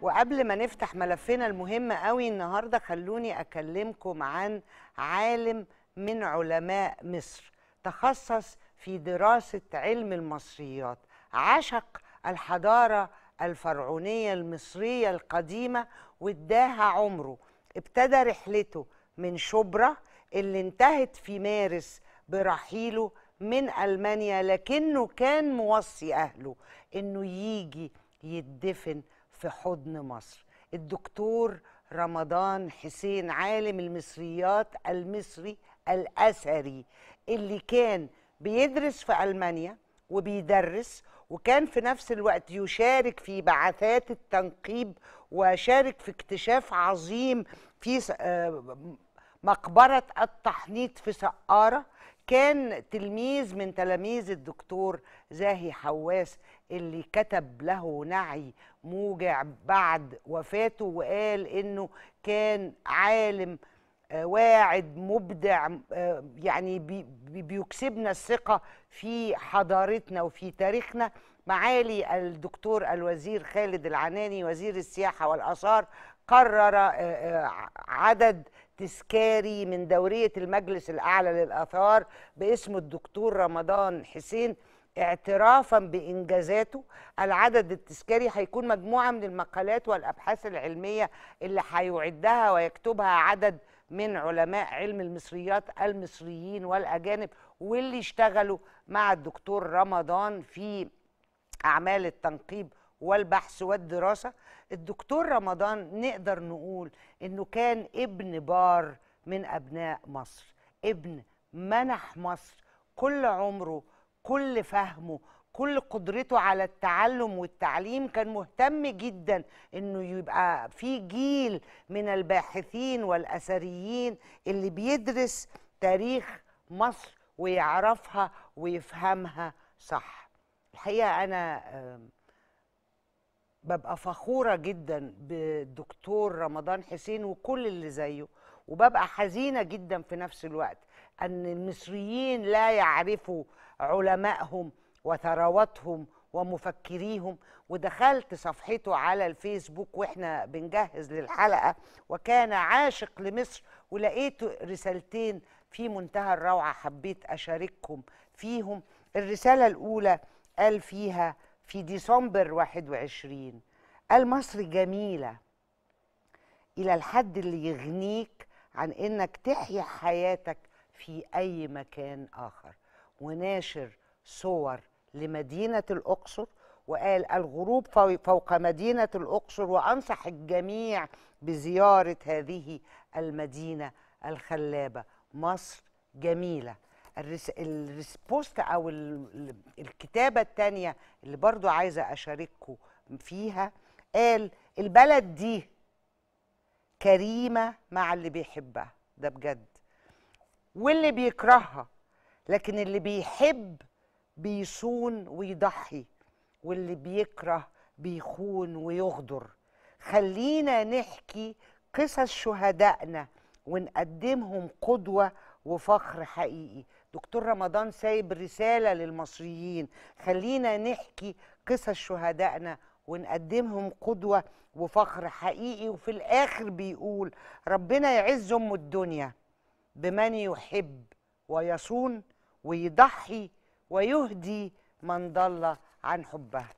وقبل ما نفتح ملفنا المهم قوي النهارده خلوني اكلمكم عن عالم من علماء مصر تخصص في دراسه علم المصريات عشق الحضاره الفرعونيه المصريه القديمه واداها عمره ابتدى رحلته من شبرا اللي انتهت في مارس برحيله من المانيا لكنه كان موصي اهله انه يجي يدفن في حضن مصر الدكتور رمضان حسين عالم المصريات المصري الأثري اللي كان بيدرس في ألمانيا وبيدرس وكان في نفس الوقت يشارك في بعثات التنقيب وشارك في اكتشاف عظيم في آه، مقبرة التحنيط في سقارة كان تلميذ من تلاميذ الدكتور زاهي حواس اللي كتب له نعي موجع بعد وفاته وقال انه كان عالم آه، واعد مبدع آه، يعني بيكسبنا الثقة في حضارتنا وفي تاريخنا معالي الدكتور الوزير خالد العناني وزير السياحة والآثار قرر آه، عدد تذكاري من دورية المجلس الأعلى للآثار باسم الدكتور رمضان حسين اعترافا بانجازاته العدد التذكاري هيكون مجموعه من المقالات والابحاث العلميه اللي هيعدها ويكتبها عدد من علماء علم المصريات المصريين والاجانب واللي اشتغلوا مع الدكتور رمضان في اعمال التنقيب والبحث والدراسة الدكتور رمضان نقدر نقول إنه كان ابن بار من أبناء مصر ابن منح مصر كل عمره كل فهمه كل قدرته على التعلم والتعليم كان مهتم جدا انه يبقى في جيل من الباحثين والاثريين اللي بيدرس تاريخ مصر ويعرفها ويفهمها صح الحقيقه انا ببقى فخورة جدا بالدكتور رمضان حسين وكل اللي زيه وببقى حزينة جدا في نفس الوقت أن المصريين لا يعرفوا علمائهم وثرواتهم ومفكريهم ودخلت صفحته على الفيسبوك واحنا بنجهز للحلقة وكان عاشق لمصر ولقيت رسالتين في منتهى الروعة حبيت أشارككم فيهم الرسالة الأولى قال فيها في ديسمبر 21 قال مصر جميلة إلى الحد اللي يغنيك عن إنك تحيا حياتك في أي مكان آخر وناشر صور لمدينة الأقصر وقال الغروب فوق مدينة الأقصر وأنصح الجميع بزيارة هذه المدينة الخلابة مصر جميلة الريسبوست او الكتابه الثانيه اللي برضو عايزه اشارككم فيها قال البلد دي كريمه مع اللي بيحبها ده بجد واللي بيكرهها لكن اللي بيحب بيصون ويضحي واللي بيكره بيخون ويغدر خلينا نحكي قصص شهدائنا ونقدمهم قدوه وفخر حقيقي دكتور رمضان سايب رسالة للمصريين خلينا نحكي قصص شهدائنا ونقدمهم قدوة وفخر حقيقي وفي الآخر بيقول ربنا يعز أم الدنيا بمن يحب ويصون ويضحي ويهدي من ضل عن حبها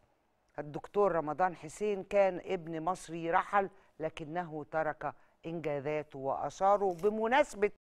الدكتور رمضان حسين كان ابن مصري رحل لكنه ترك إنجازاته وأثاره بمناسبة